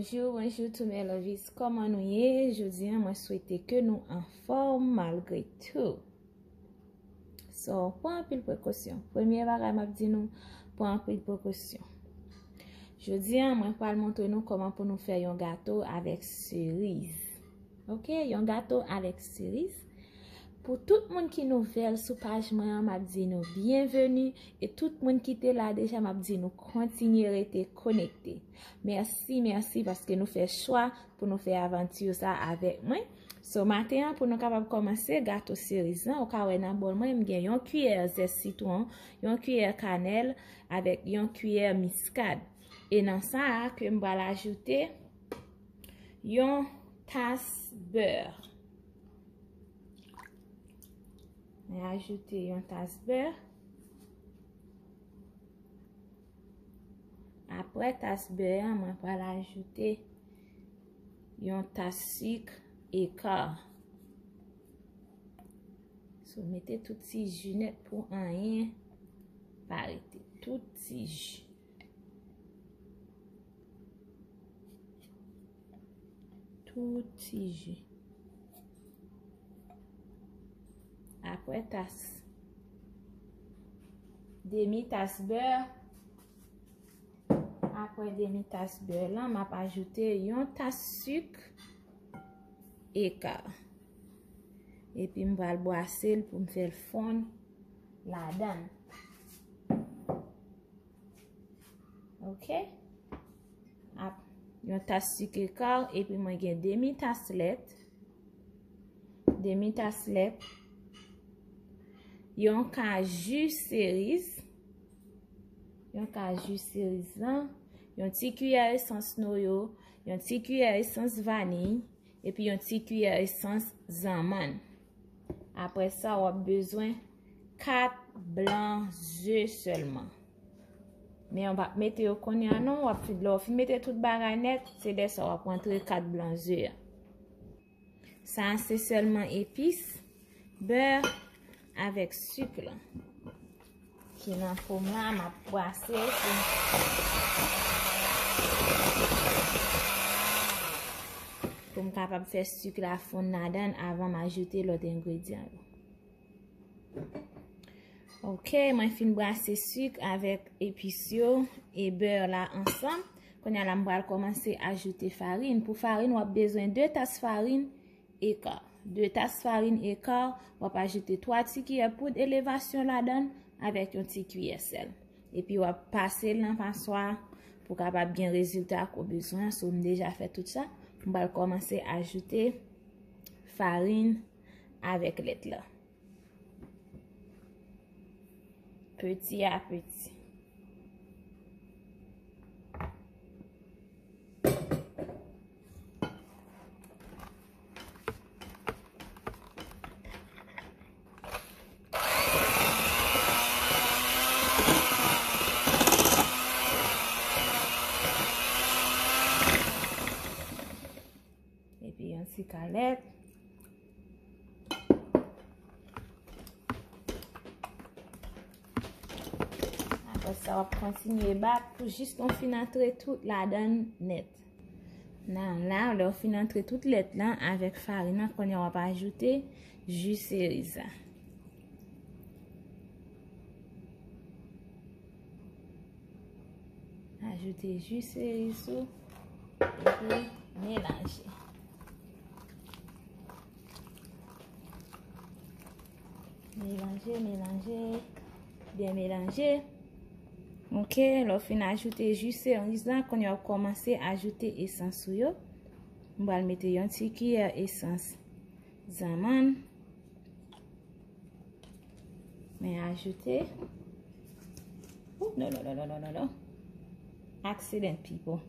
Bonjour, bonjour tout mes lovis, comment nous y est? Je tiens moi souhaiter que nous informe malgré tout. So, point pile precaution. Premier barème, ap dit nous, point pile precaution. Je tiens moi pou al montre nous comment pou nou fè yon gâteau avek cerise. Ok, yon gâteau avek cerise. Pou tout moun ki nou vel sou pajman, mabdi nou bienveni. E tout moun ki te la deja, mabdi nou kontinye rete konekte. Mersi, mersi, baske nou fe chwa pou nou fe avantiyo sa avek mwen. So, maten, pou nou kapap komanse gato serizan, ou ka wè nan bol mwen, mgen yon kuyèr zesitouan, yon kuyèr kanel, avèk yon kuyèr miskad. E nan sa, ke mbal ajoute, yon tas beur. Mwen ajoute yon tas ber. Apre tas ber, mwen wala ajoute yon tas sik e kor. Sou mette tout si jine pou an yin. Parite tout si jine. Tout si jine. Demi tas beur. Apo demi tas beur lan. M ap ajoute yon tas suk. Ekar. Epi m val boase l pou m fèl fon la dan. Ok. Yon tas suk ekar. Epi m agen demi tas let. Demi tas let. yon ka ju seriz yon ka ju serizan yon ti kuyare sans noyo yon ti kuyare sans vani epi yon ti kuyare sans zaman apre sa wap bezwen kat blanje selman me yon va mette yo konya non wap li wap mette tout baganet se de sa wap wantre kat blanje san se selman epis beur avèk suk la. Kè nan pou mwa m ap brase pou m kapap fè suk la foun nadan avan m ajoute lò d'ingredyan lò. Ok, mwen fin brase suk avèk episyon e bèr la ansan. Konè alam bral komanse ajoute farin. Pou farin wap bezwen 2 tas farin e kò. 2 tas farine ekor, wap ajite 3 ti kiye poud elevasyon la dan, avek yon ti kiye sel. Epi wap pase lan pa swa, pou kapap gen rezultat ko bezwen, sou m deja fe tout sa, m bal komanse ajite farine avek let la. Peti a peti. Apo sa wap kontinye bak pou jist konfinantre tout la dan net. Nan la wap konfinantre tout let nan avèk farina konye wap ajoute jus serisa. Ajoute jus serisa pou mèlanje. Mèlange, mèlange, bè mèlange. Ok, lò fin ajoute juse an disan kon yon komanse ajoute esans sou yo. Mbo al mette yon ti ki esans zaman. Mwen ajoute. Oop, lolo, lolo, lolo, lolo. Akselen pipo.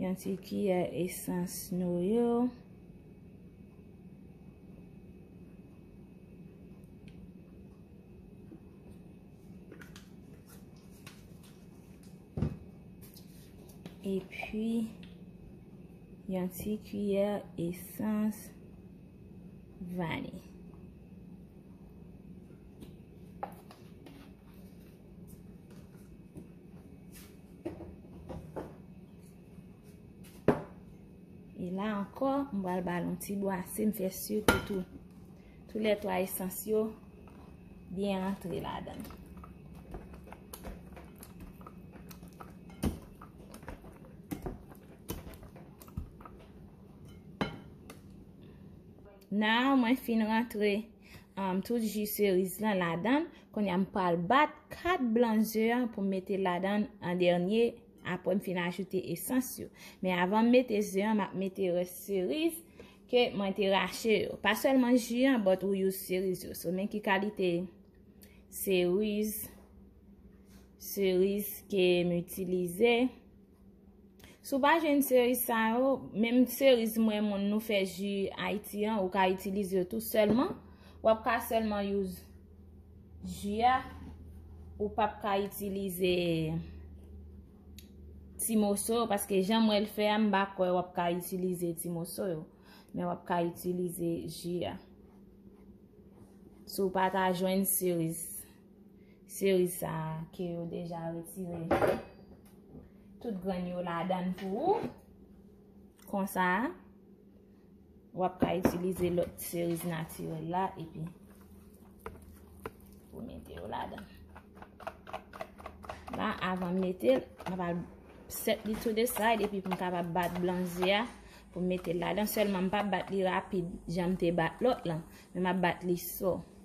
Yon ti ki esans nou yo. Et puis, yon ti kuyèr esans vani. Et la ankon, mwen bal bal yon ti bwa se mwen fè syo ki tou letwa esans yo, biyan an tri la dani. Nan, mwen fin rentre um, tout ju seriz lan la dan, kon yon pal bat, kat blan zyon pou mette la dan an dernye, apon fin ajoute esensyo. Men avan mette zyon, mwen ap mette re seriz, ke mwen te rache yo. Pas selman zyon, bot ou yo seriz yo. So men ki kalite. Seriz, seriz ke mwen utilize. Sou ba jwen se risa yo, menm se riz mwen moun nou fe ji a iti an, ou ka itilize yo tou selman, wap ka selman yuz ji ya, ou pa pa ka itilize ti moso yo, paske jan mwen fè yam bakwe wap ka itilize ti moso yo, men wap ka itilize ji ya. Sou pa ta jwen se riz, se riz sa ki yo deja retire yo. Tout gwen yon ladan pou. Konsan. Wap ka itilize lot seriz natiwen la epi. Pou meti yon ladan. La avan meti. Mwen pa set li to de side epi pou mwen pa bat blanzya. Pou meti ladan. Selman mwen pa bat li rapid jamte bat lot lan. Mwen pa bat li so. Mwen pa bat li so.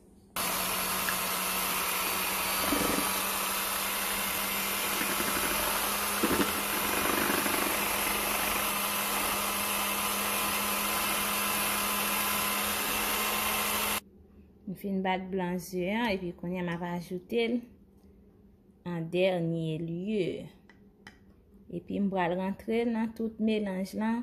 e pi m bag blanje an, e pi konye m avaj ajoute l an dernye lye e pi m bral rentre l nan tout menanj lan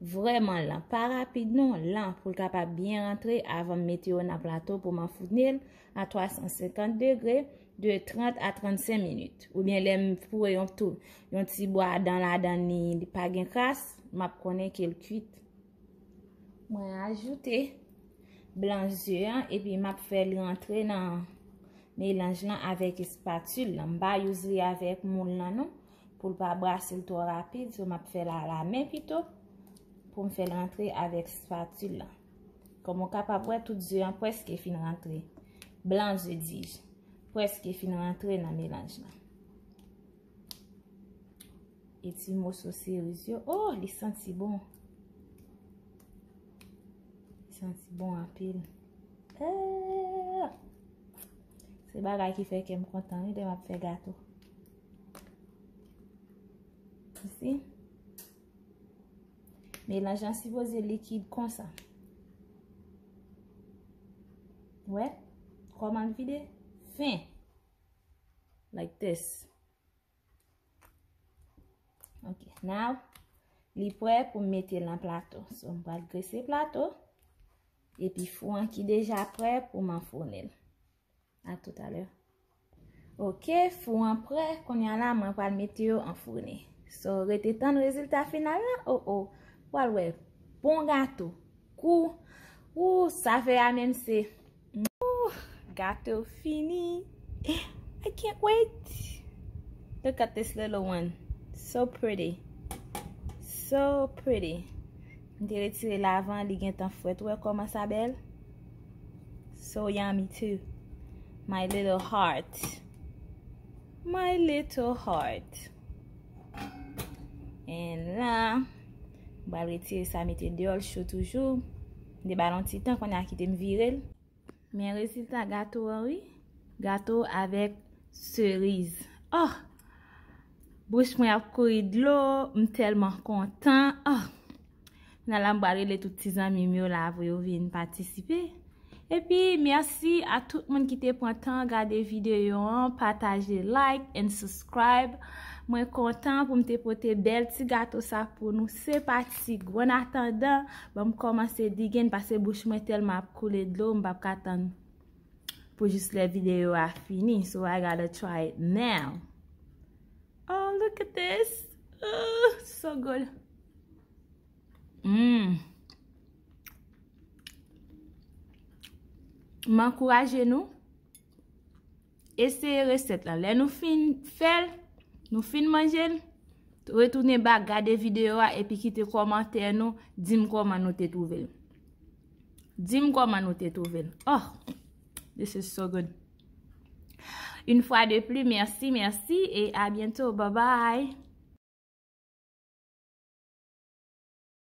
vreman lan, pa rapid nan lan pou l kapap byen rentre avan meti yo nan plato pou man founil a 350 degre de 30 a 35 minute ou bien lem pou yon tou yon ti bo a dan la dan ni di pagin kras map konye kel kuit m waj ajoute l Blanj diyon, epi map fè l rentre nan melanj nan avèk spatul nan. Mba yos ri avèk moun nan nou. Poul pa brase l to rapid, yo map fè la la men pito. Poun fè l rentre avèk spatul nan. Kou mwen kap apwè tout diyon, pwè ske fin rentre. Blanj diyon, pwè ske fin rentre nan melanj nan. Eti mwos wosir yon, oh li santi bon. si bon apil se eh! bagay ki fe kem kontan e dem ap fe gato menajan si voze likid kon sa wè koman vide fin like this ok now li pwè pou metel nan plato so mwa gresi plato E pi foun ki deja pre pou man foun el. A tout alè. Ok foun pre kon yon la man pal met yo an foun el. So rete tan rezultat final la? O oh, o. Oh. Walwe. Pon gato. Kou. Ou sa fe anem se. Ou gato fini. Eh, I can't wait. Look at this little one. So pretty. So pretty. Ok. M de retire lavan, li gen tan fwet wè koman sa bel. So yami te. My little heart. My little heart. En la. Ba retire sa, m te deol, chou toujou. De balon ti tan kon a kitem virel. Men rezit la gato wè. Gato avèk seriz. Oh! Bous m wè ap kori dlo, m telman kontan. Oh! nan lam bare le tout ti zan mi myo la voyo vin patisipe. Epi, mersi a tout moun ki te pantan gade videyo an, pataje like and subscribe. Mwen kontan pou mte pote bel ti gato sa pou nou. Se pati, gwen atan dan, bom komanse digen, pase bouch mwen telman ap koule dlo, mba ap katan pou jist le videyo a fini. So, I gotta try it now. Oh, look at this. Oh, so good. Mwen hmm. kouwaje nou. Ese resep la. Le nou fin fel. Nou fin manjel. Retounen bak gade videyo a. Epi kite komante nou. Dim kouw man nou te touvel. Dim kouw man nou te touvel. Oh! This is so good. Un fwa de pli. Mersi, mersi. E a bientou. Ba bay.